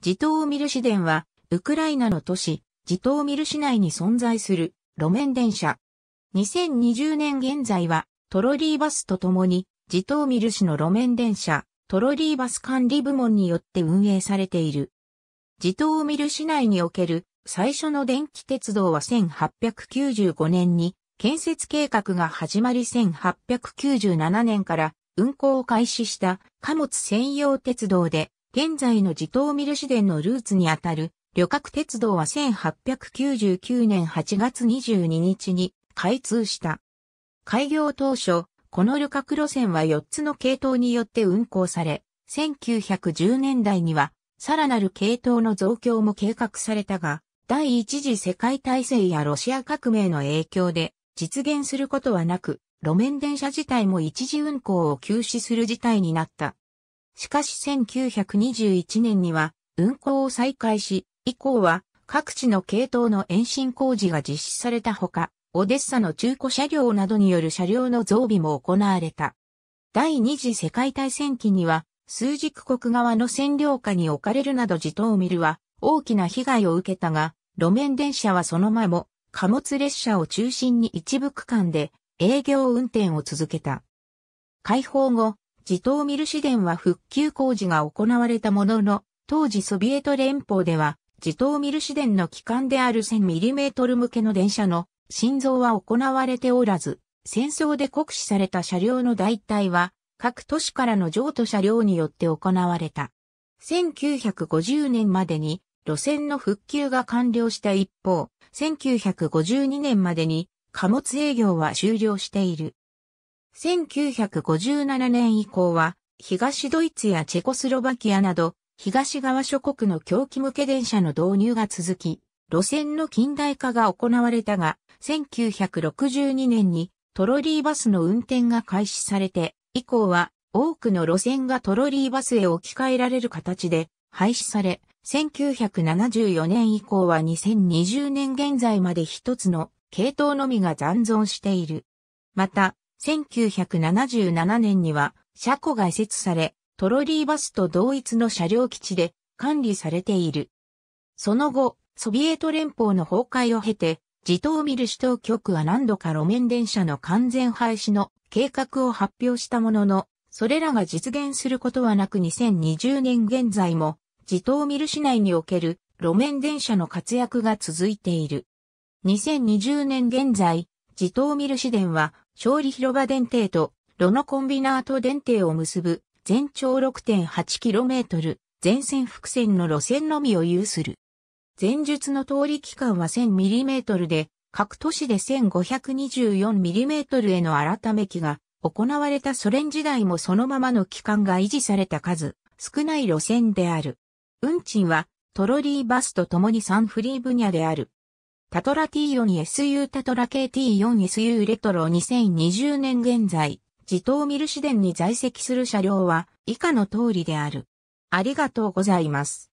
ジトーミル市電は、ウクライナの都市、ジトーミル市内に存在する路面電車。2020年現在は、トロリーバスとともに、ジトーミル市の路面電車、トロリーバス管理部門によって運営されている。ジトーミル市内における最初の電気鉄道は1895年に建設計画が始まり1897年から運行を開始した貨物専用鉄道で現在の地頭見る市電のルーツにあたる、旅客鉄道は1899年8月22日に開通した。開業当初、この旅客路線は4つの系統によって運行され、1910年代には、さらなる系統の増強も計画されたが、第一次世界大戦やロシア革命の影響で実現することはなく、路面電車自体も一時運行を休止する事態になった。しかし1921年には運行を再開し、以降は各地の系統の延伸工事が実施されたほか、オデッサの中古車両などによる車両の増備も行われた。第二次世界大戦期には、数軸国側の占領下に置かれるなど自頭ミルは大きな被害を受けたが、路面電車はその前も貨物列車を中心に一部区間で営業運転を続けた。解放後、自東ミル市電は復旧工事が行われたものの、当時ソビエト連邦では、自東ミル市電の機関である 1000mm 向けの電車の心臓は行われておらず、戦争で酷使された車両の代替は、各都市からの譲渡車両によって行われた。1950年までに路線の復旧が完了した一方、1952年までに貨物営業は終了している。1957年以降は、東ドイツやチェコスロバキアなど、東側諸国の狂気向け電車の導入が続き、路線の近代化が行われたが、1962年にトロリーバスの運転が開始されて、以降は多くの路線がトロリーバスへ置き換えられる形で廃止され、1974年以降は2020年現在まで一つの系統のみが残存している。また、1977年には車庫が移設され、トロリーバスと同一の車両基地で管理されている。その後、ソビエト連邦の崩壊を経て、ジトーミル首当局は何度か路面電車の完全廃止の計画を発表したものの、それらが実現することはなく2020年現在も、ジトーミル市内における路面電車の活躍が続いている。2020年現在、ジトーミル市電は勝利広場電停と、ロノコンビナート電停を結ぶ、全長 6.8km、全線複線の路線のみを有する。前述の通り期間は 1000mm で、各都市で 1524mm への改め期が行われたソ連時代もそのままの期間が維持された数、少ない路線である。運賃はトロリーバスと共に3フリー分野である。タトラ T4SU タトラ KT4SU レトロ2020年現在、自動ミルシデンに在籍する車両は以下の通りである。ありがとうございます。